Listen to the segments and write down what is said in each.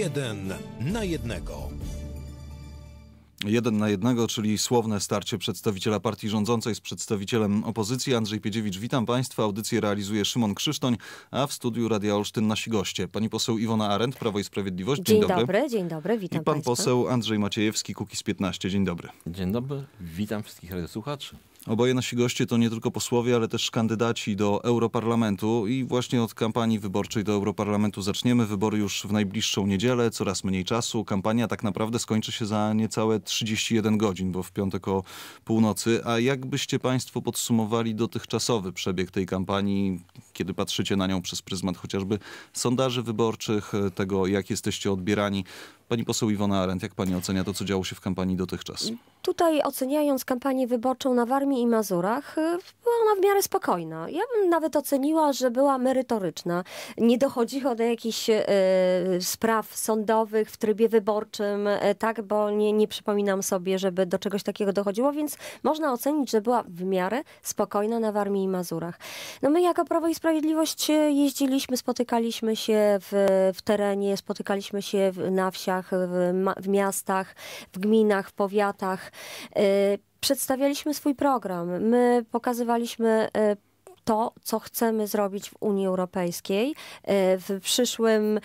Jeden na jednego. Jeden na jednego, czyli słowne starcie przedstawiciela partii rządzącej z przedstawicielem opozycji. Andrzej Piedziewicz, witam Państwa. Audycję realizuje Szymon Krzysztoń, a w studiu Radia Olsztyn nasi goście. Pani poseł Iwona Arendt, Prawo i Sprawiedliwość. Dzień, dzień dobry. dobry. Dzień dobry, witam państwa. I pan Państwa. poseł Andrzej Maciejewski, Kukiz 15. Dzień dobry. Dzień dobry, witam wszystkich radiosłuchaczy. Oboje nasi goście to nie tylko posłowie, ale też kandydaci do Europarlamentu i właśnie od kampanii wyborczej do Europarlamentu zaczniemy. Wybory już w najbliższą niedzielę, coraz mniej czasu. Kampania tak naprawdę skończy się za niecałe 31 godzin, bo w piątek o północy. A jak byście Państwo podsumowali dotychczasowy przebieg tej kampanii, kiedy patrzycie na nią przez pryzmat chociażby sondaży wyborczych, tego jak jesteście odbierani Pani poseł Iwona Arendt, jak pani ocenia to, co działo się w kampanii dotychczas? Tutaj oceniając kampanię wyborczą na Warmii i Mazurach, y, była ona w miarę spokojna. Ja bym nawet oceniła, że była merytoryczna. Nie dochodziło do jakichś y, spraw sądowych w trybie wyborczym, y, tak, bo nie, nie przypominam sobie, żeby do czegoś takiego dochodziło, więc można ocenić, że była w miarę spokojna na Warmii i Mazurach. No my jako Prawo i Sprawiedliwość jeździliśmy, spotykaliśmy się w, w terenie, spotykaliśmy się w, na wsiach, w, w miastach, w gminach, w powiatach. Y, przedstawialiśmy swój program. My pokazywaliśmy y, to, co chcemy zrobić w Unii Europejskiej, y, w przyszłym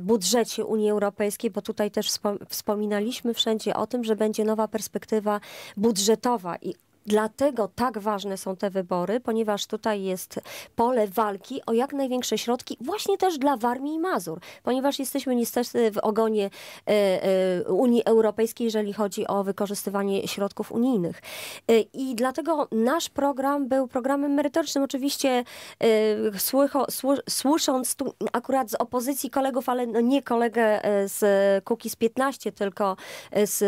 budżecie Unii Europejskiej, bo tutaj też wspominaliśmy wszędzie o tym, że będzie nowa perspektywa budżetowa i Dlatego tak ważne są te wybory, ponieważ tutaj jest pole walki o jak największe środki, właśnie też dla Warmii i Mazur, ponieważ jesteśmy niestety w ogonie e, e, Unii Europejskiej, jeżeli chodzi o wykorzystywanie środków unijnych. E, I dlatego nasz program był programem merytorycznym. Oczywiście słycho, słysząc tu akurat z opozycji kolegów, ale no nie kolegę z z 15, tylko z,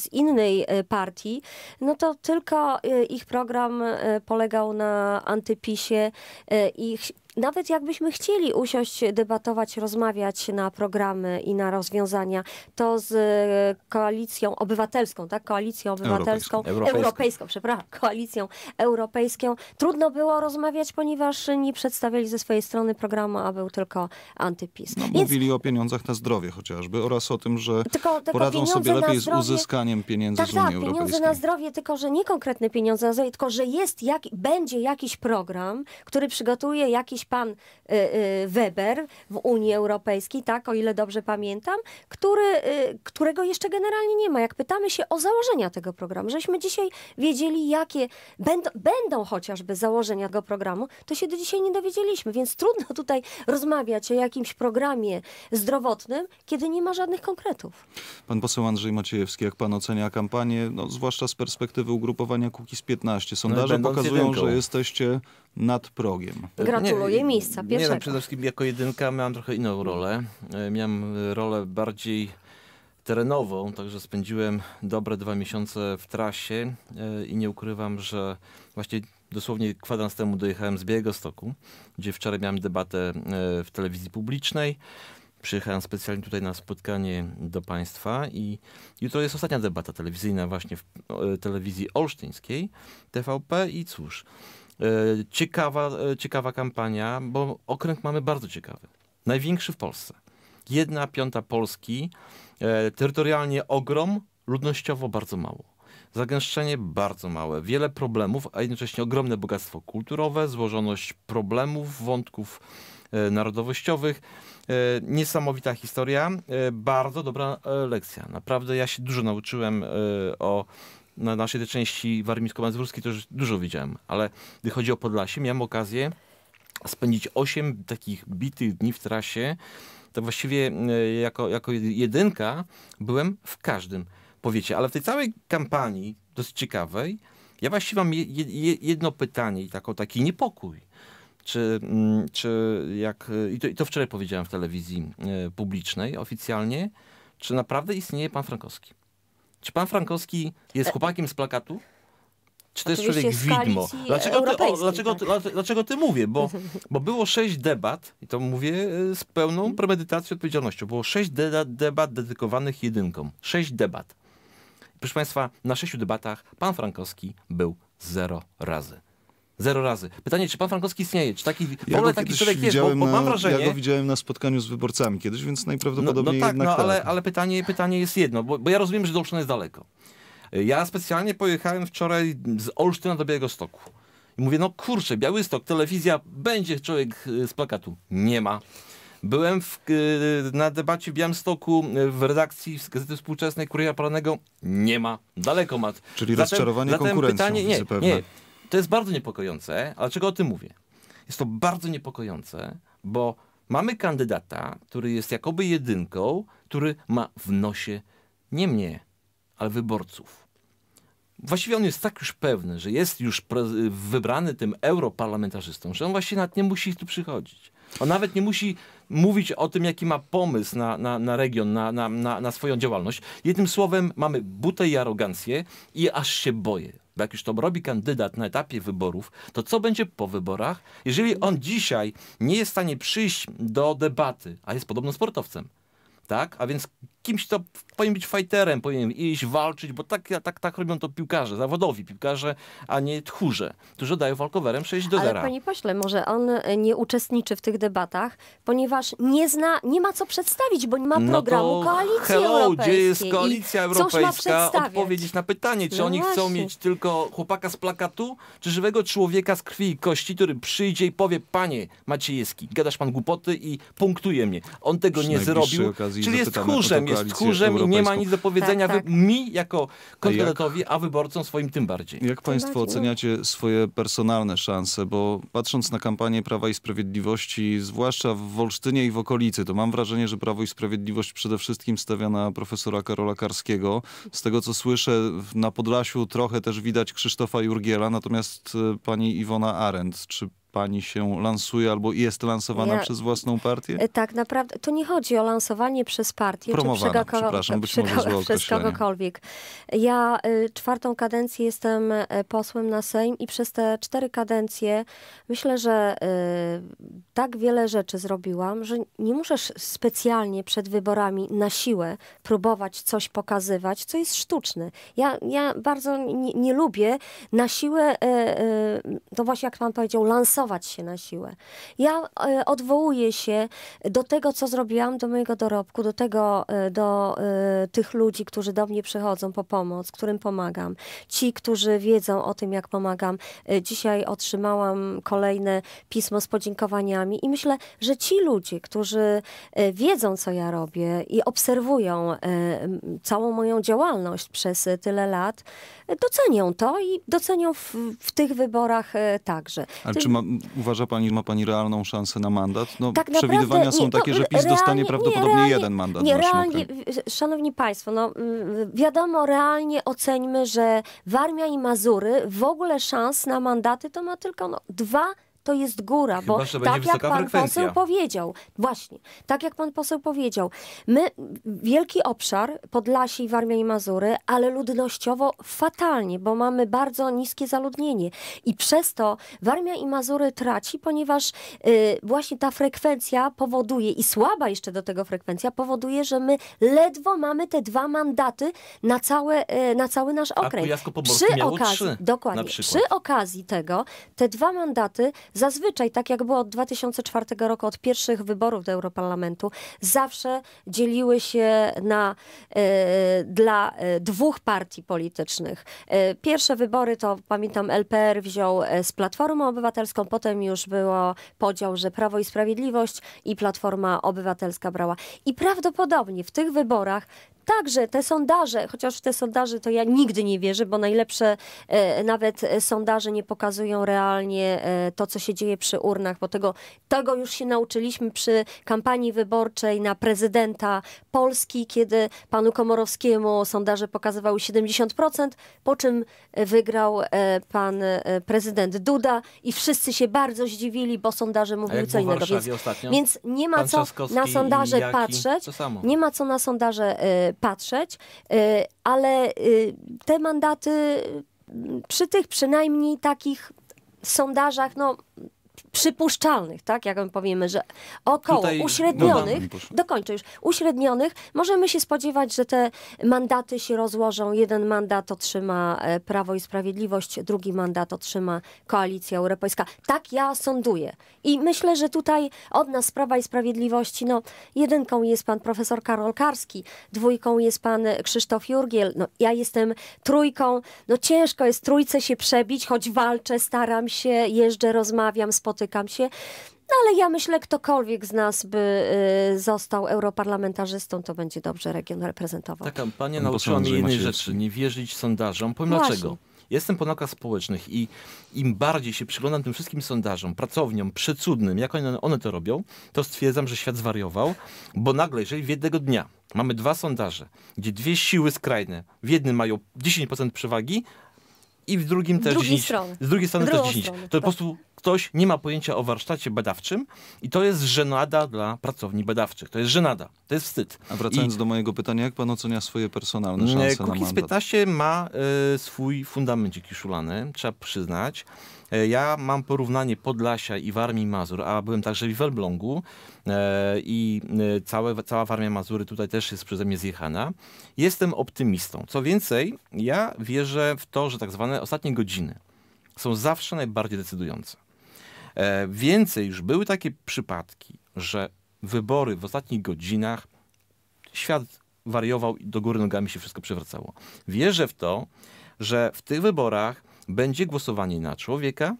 z innej partii, no to tylko Y, ich program y, polegał na antypisie y, i nawet jakbyśmy chcieli usiąść, debatować, rozmawiać na programy i na rozwiązania, to z e, koalicją obywatelską, tak? Koalicją obywatelską, europejską, europejską, przepraszam, koalicją europejską trudno było rozmawiać, ponieważ nie przedstawiali ze swojej strony programu, a był tylko antypis. No, Więc... Mówili o pieniądzach na zdrowie chociażby oraz o tym, że tylko, tylko poradzą sobie lepiej zdrowie... z uzyskaniem pieniędzy tak, z tak, Unii tak, Europejskiej. pieniądze na zdrowie, tylko że nie konkretne pieniądze na zdrowie, tylko że jest, jak, będzie jakiś program, który przygotuje jakiś pan y, y, Weber w Unii Europejskiej, tak, o ile dobrze pamiętam, który, y, którego jeszcze generalnie nie ma. Jak pytamy się o założenia tego programu, żeśmy dzisiaj wiedzieli, jakie będą, będą chociażby założenia tego programu, to się do dzisiaj nie dowiedzieliśmy, więc trudno tutaj rozmawiać o jakimś programie zdrowotnym, kiedy nie ma żadnych konkretów. Pan poseł Andrzej Maciejewski, jak pan ocenia kampanię, no, zwłaszcza z perspektywy ugrupowania Kukiz 15? No Sondaże no, pokazują, jedynką. że jesteście nad progiem. E, Gratuluję miejsca no, pierwszego. Nie, przede wszystkim jako jedynka miałam trochę inną rolę. E, miałam rolę bardziej terenową, także spędziłem dobre dwa miesiące w trasie e, i nie ukrywam, że właśnie dosłownie kwadrans temu dojechałem z stoku gdzie wczoraj miałem debatę w telewizji publicznej. Przyjechałem specjalnie tutaj na spotkanie do Państwa i jutro jest ostatnia debata telewizyjna właśnie w telewizji olsztyńskiej TVP i cóż, E, ciekawa, e, ciekawa kampania, bo okręg mamy bardzo ciekawy. Największy w Polsce. Jedna piąta Polski, e, terytorialnie ogrom, ludnościowo bardzo mało. Zagęszczenie bardzo małe, wiele problemów, a jednocześnie ogromne bogactwo kulturowe, złożoność problemów, wątków narodowościowych. niesamowita historia, bardzo dobra lekcja. Naprawdę ja się dużo nauczyłem o na naszej tej części warmińsko-mazurskiej to już dużo widziałem, ale gdy chodzi o Podlasie, miałem okazję spędzić 8 takich bitych dni w trasie, to właściwie e, jako, jako jedynka byłem w każdym powiecie. Ale w tej całej kampanii, dosyć ciekawej, ja właściwie mam jedno pytanie i taki niepokój. Czy, mm, czy jak, e, i to, i to wczoraj powiedziałem w telewizji e, publicznej oficjalnie, czy naprawdę istnieje pan Frankowski? Czy pan Frankowski jest e, chłopakiem z plakatu? Czy to jest człowiek widmo? Dlaczego ty, o, dlaczego, tak. dlaczego ty mówię? Bo, bo było sześć debat, i to mówię e, z pełną mhm. premedytacją i odpowiedzialnością, było sześć de debat dedykowanych jedynkom. Sześć debat. Proszę Państwa, na sześciu debatach pan Frankowski był zero razy. Zero razy. Pytanie, czy pan Frankowski istnieje? Czy taki, w ogóle taki człowiek jest? Bo, bo mam wrażenie... ja go widziałem na spotkaniu z wyborcami kiedyś, więc najprawdopodobniej no, no tak, no, tak. ale, ale, pytanie, pytanie jest jedno, bo, bo ja rozumiem, że Olsztyna jest daleko. Ja specjalnie pojechałem wczoraj z Olsztyna do Białego Stoku. I mówię, no kurczę, Białystok, telewizja, będzie człowiek y, z plakatu. Nie ma. Byłem w, y, na debacie w Białymstoku y, w redakcji z Gazety Współczesnej Kuriera Porannego. Nie ma. Daleko mat. Czyli zatem, rozczarowanie zatem konkurencją, pytanie, nie, nie, to jest bardzo niepokojące. A dlaczego o tym mówię? Jest to bardzo niepokojące, bo mamy kandydata, który jest jakoby jedynką, który ma w nosie nie mnie, ale wyborców. Właściwie on jest tak już pewny, że jest już wybrany tym europarlamentarzystą, że on właśnie nawet nie musi tu przychodzić. On nawet nie musi mówić o tym, jaki ma pomysł na, na, na region, na, na, na swoją działalność. Jednym słowem, mamy butę i arogancję i aż się boję bo jak już to robi kandydat na etapie wyborów, to co będzie po wyborach, jeżeli on dzisiaj nie jest w stanie przyjść do debaty, a jest podobno sportowcem, tak? A więc kimś, kto powinien być fighterem, powinien iść, walczyć, bo tak, tak, tak robią to piłkarze, zawodowi piłkarze, a nie tchórze, którzy dają walkowerem przejść do 0. Ale panie pośle, może on e, nie uczestniczy w tych debatach, ponieważ nie zna, nie ma co przedstawić, bo nie ma no programu no koalicji hello, europejskiej. gdzie jest koalicja europejska? Odpowiedzieć na pytanie, czy no oni chcą mieć tylko chłopaka z plakatu, czy żywego człowieka z krwi i kości, który przyjdzie i powie, panie Maciejewski, gadasz pan głupoty i punktuje mnie. On tego Przy nie zrobił, czyli jest tchórzem, jest tchórzem i nie ma nic do powiedzenia tak, tak. mi jako konfederatowi, a wyborcom swoim tym bardziej. Jak państwo oceniacie swoje personalne szanse? Bo patrząc na kampanię Prawa i Sprawiedliwości, zwłaszcza w Olsztynie i w okolicy, to mam wrażenie, że Prawo i Sprawiedliwość przede wszystkim stawia na profesora Karola Karskiego. Z tego, co słyszę, na Podlasiu trochę też widać Krzysztofa Jurgiela, natomiast y, pani Iwona Arendt, czy pani się lansuje albo jest lansowana ja, przez własną partię? E, tak, naprawdę. Tu nie chodzi o lansowanie przez partię. Promowana, czy przepraszam, być może złe Przez kogokolwiek. Ja e, czwartą kadencję jestem e, posłem na Sejm i przez te cztery kadencje myślę, że tak wiele rzeczy zrobiłam, że nie muszę specjalnie przed wyborami na siłę próbować coś pokazywać, co jest sztuczne. Ja, ja bardzo nie, nie lubię na siłę, to no właśnie jak pan powiedział, lansować się na siłę. Ja e, odwołuję się do tego, co zrobiłam, do mojego dorobku, do tego, e, do e, tych ludzi, którzy do mnie przychodzą po pomoc, którym pomagam. Ci, którzy wiedzą o tym, jak pomagam. Dzisiaj otrzymałam kolejne pismo z podziękowaniami i myślę, że ci ludzie, którzy wiedzą, co ja robię i obserwują całą moją działalność przez tyle lat, docenią to i docenią w, w tych wyborach także. Ale Ty... czy ma, uważa pani, że ma pani realną szansę na mandat? No, tak przewidywania naprawdę, są takie, że PiS realnie, dostanie prawdopodobnie nie, realnie, jeden mandat. Nie, realnie, szanowni państwo, no, wiadomo, realnie ocenimy, że Warmia i Mazury w ogóle szans na mandaty to ma tylko no, dwa to jest góra, Chyba, bo tak jak pan frekwencja. poseł powiedział, właśnie, tak jak pan poseł powiedział, my, wielki obszar Podlasie, Warmia i Mazury, ale ludnościowo fatalnie, bo mamy bardzo niskie zaludnienie i przez to Warmia i Mazury traci, ponieważ y, właśnie ta frekwencja powoduje i słaba jeszcze do tego frekwencja powoduje, że my ledwo mamy te dwa mandaty na, całe, y, na cały nasz okręg. A przy okazji, trzy, dokładnie, przy okazji tego te dwa mandaty Zazwyczaj, tak jak było od 2004 roku, od pierwszych wyborów do Europarlamentu, zawsze dzieliły się na, e, dla e, dwóch partii politycznych. E, pierwsze wybory to, pamiętam, LPR wziął z Platformą Obywatelską, potem już było podział, że Prawo i Sprawiedliwość i Platforma Obywatelska brała. I prawdopodobnie w tych wyborach Także te sondaże, chociaż w te sondaże to ja nigdy nie wierzę, bo najlepsze e, nawet e, sondaże nie pokazują realnie e, to, co się dzieje przy urnach, bo tego, tego już się nauczyliśmy przy kampanii wyborczej na prezydenta Polski, kiedy panu Komorowskiemu sondaże pokazywały 70%, po czym e, wygrał e, pan e, prezydent Duda i wszyscy się bardzo zdziwili, bo sondaże mówiły co innego. Więc, więc, nie ma co na sondaże jaki... patrzeć, nie ma co na sondaże patrzeć, y, ale y, te mandaty y, przy tych przynajmniej takich sondażach, no przypuszczalnych, tak, jak powiemy, że około Tutaj uśrednionych, dodam, dokończę już, uśrednionych, możemy się spodziewać, że te mandaty się rozłożą. Jeden mandat otrzyma e, Prawo i Sprawiedliwość, drugi mandat otrzyma Koalicja Europejska. Tak ja sąduję. I myślę, że tutaj od nas Prawa i Sprawiedliwości, no jedynką jest pan profesor Karol Karski, dwójką jest pan Krzysztof Jurgiel, no ja jestem trójką, no ciężko jest trójce się przebić, choć walczę, staram się, jeżdżę, rozmawiam, spotykam spotykam się. No ale ja myślę, ktokolwiek z nas by y, został europarlamentarzystą, to będzie dobrze region reprezentował. Ta kampania nauczyła mnie jednej rzeczy, nie wierzyć sondażom, Powiem Właśnie. Jestem po naukach społecznych i im bardziej się przyglądam tym wszystkim sondażom, pracowniom, przecudnym, jak one, one to robią, to stwierdzam, że świat zwariował, bo nagle, jeżeli w jednego dnia mamy dwa sondaże, gdzie dwie siły skrajne, w jednym mają 10% przewagi, i w drugim też Drugi 10. Z drugiej strony też 10. to tak. po prostu ktoś nie ma pojęcia o warsztacie badawczym i to jest żenada dla pracowni badawczych. To jest żenada. To jest wstyd. A wracając I... do mojego pytania, jak pan ocenia swoje personalne szanse Kukiz na mandat? 15 ma y, swój fundament dzikiszulany, trzeba przyznać. E, ja mam porównanie Podlasia i Warmii Mazur, a byłem także w Elblągu e, i e, całe, cała Warmia Mazury tutaj też jest przeze mnie zjechana. Jestem optymistą. Co więcej, ja wierzę w to, że tak zwane ostatnie godziny są zawsze najbardziej decydujące. Więcej już były takie przypadki, że wybory w ostatnich godzinach świat wariował i do góry nogami się wszystko przewracało. Wierzę w to, że w tych wyborach będzie głosowanie na człowieka,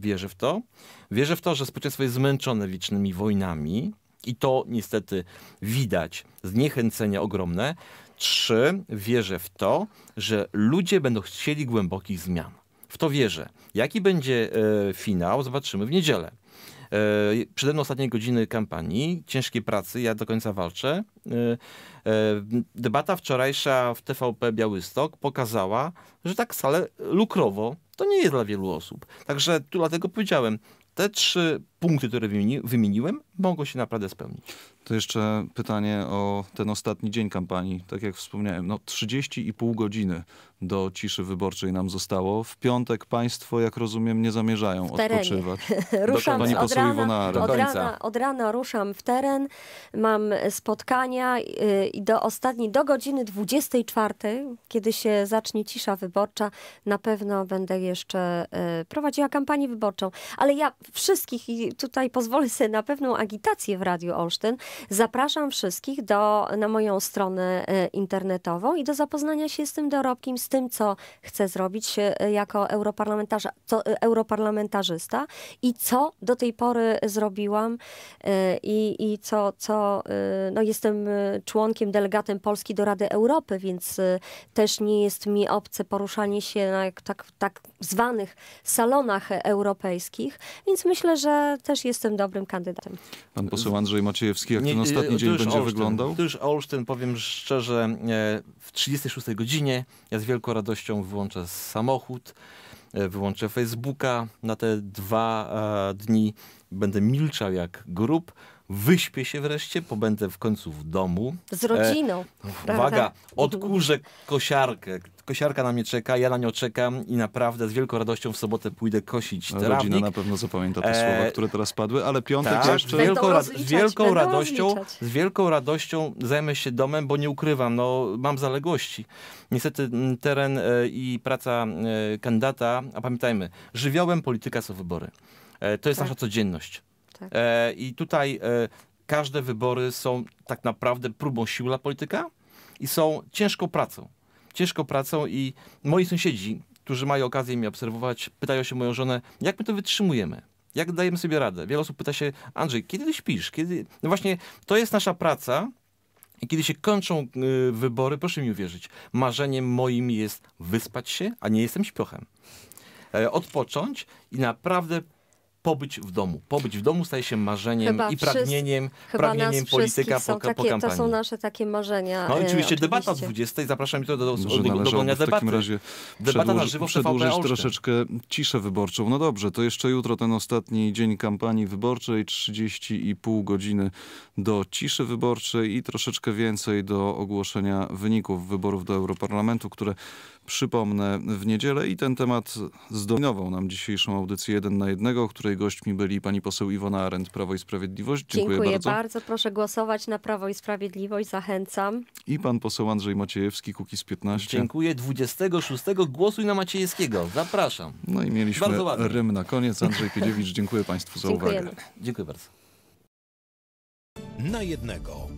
wierzę w to. Wierzę w to, że społeczeństwo jest zmęczone licznymi wojnami i to niestety widać, zniechęcenie ogromne. Trzy, wierzę w to, że ludzie będą chcieli głębokich zmian. W to wierzę. Jaki będzie y, finał, zobaczymy w niedzielę. E, przede mną ostatnie godziny kampanii, ciężkiej pracy, ja do końca walczę. E, e, debata wczorajsza w TVP Białystok pokazała, że tak wcale lukrowo to nie jest dla wielu osób. Także tu dlatego powiedziałem, te trzy punkty, które wymieni wymieniłem, mogą się naprawdę spełnić. To jeszcze pytanie o ten ostatni dzień kampanii. Tak jak wspomniałem, no 30,5 godziny do ciszy wyborczej nam zostało. W piątek państwo, jak rozumiem, nie zamierzają odpoczywać. ruszam Pani od rana, od, rana, od rana ruszam w teren, mam spotkania y, i do ostatniej, do godziny 24, kiedy się zacznie cisza wyborcza, na pewno będę jeszcze y, prowadziła kampanię wyborczą. Ale ja wszystkich, i tutaj pozwolę sobie na pewną agitację w Radiu Olsztyn, Zapraszam wszystkich do, na moją stronę e, internetową i do zapoznania się z tym dorobkiem, z tym, co chcę zrobić e, jako europarlamentarza, to, e, europarlamentarzysta i co do tej pory zrobiłam i, i co, co no jestem członkiem, delegatem Polski do Rady Europy, więc też nie jest mi obce poruszanie się na tak, tak zwanych salonach europejskich, więc myślę, że też jestem dobrym kandydatem. Pan poseł Andrzej Maciejewski, jak ten ostatni dzień będzie Olsztyn, wyglądał? To już Olsztyn, powiem szczerze, e, w 36 godzinie ja z wielką radością wyłączę samochód, e, wyłączę Facebooka. Na te dwa e, dni będę milczał jak grób wyśpię się wreszcie, pobędę w końcu w domu. Z rodziną. E, uwaga, mhm. odkurzę kosiarkę. Kosiarka na mnie czeka, ja na nią czekam i naprawdę z wielką radością w sobotę pójdę kosić trawnik. Rodzina na pewno zapamięta te e, słowa, które teraz padły, ale piątek tak, jeszcze... Z wielką, z wielką radością, z wielką radością zajmę się domem, bo nie ukrywam, no, mam zaległości. Niestety teren e, i praca e, kandydata, a pamiętajmy, żywiołem polityka są wybory. E, to jest tak. nasza codzienność. Tak. E, I tutaj e, każde wybory są tak naprawdę próbą sił dla polityka i są ciężką pracą. Ciężką pracą i moi sąsiedzi, którzy mają okazję mnie obserwować, pytają się moją żonę, jak my to wytrzymujemy? Jak dajemy sobie radę? Wiele osób pyta się, Andrzej, kiedy ty śpisz? Kiedy... No właśnie, to jest nasza praca, i kiedy się kończą y, wybory, proszę mi uwierzyć, marzeniem moim jest wyspać się, a nie jestem śpiochem. E, odpocząć i naprawdę pobyć w domu. Pobyć w domu staje się marzeniem chyba i pragnieniem, pragnieniem polityka po, takie, po kampanii. To są nasze takie marzenia. No i oczywiście, oczywiście. debata o 20. Zapraszam i do, do, do oglądania debaty. W takim razie debata na żywo przedłużyć troszeczkę ciszę wyborczą. No dobrze, to jeszcze jutro ten ostatni dzień kampanii wyborczej, 30,5 godziny do ciszy wyborczej i troszeczkę więcej do ogłoszenia wyników wyborów do Europarlamentu, które przypomnę w niedzielę i ten temat zdominował nam dzisiejszą audycję jeden na jednego, o której Tutaj gośćmi byli pani poseł Iwona Arendt, Prawo i Sprawiedliwość. Dziękuję, Dziękuję bardzo. bardzo. Proszę głosować na Prawo i Sprawiedliwość. Zachęcam. I pan poseł Andrzej Maciejewski, Kukiz 15. Dziękuję. 26 głosuj na Maciejewskiego. Zapraszam. No i mieliśmy rym na koniec. Andrzej Piedziewicz, dziękuję państwu za Dziękujemy. uwagę. Dziękuję bardzo. Na jednego.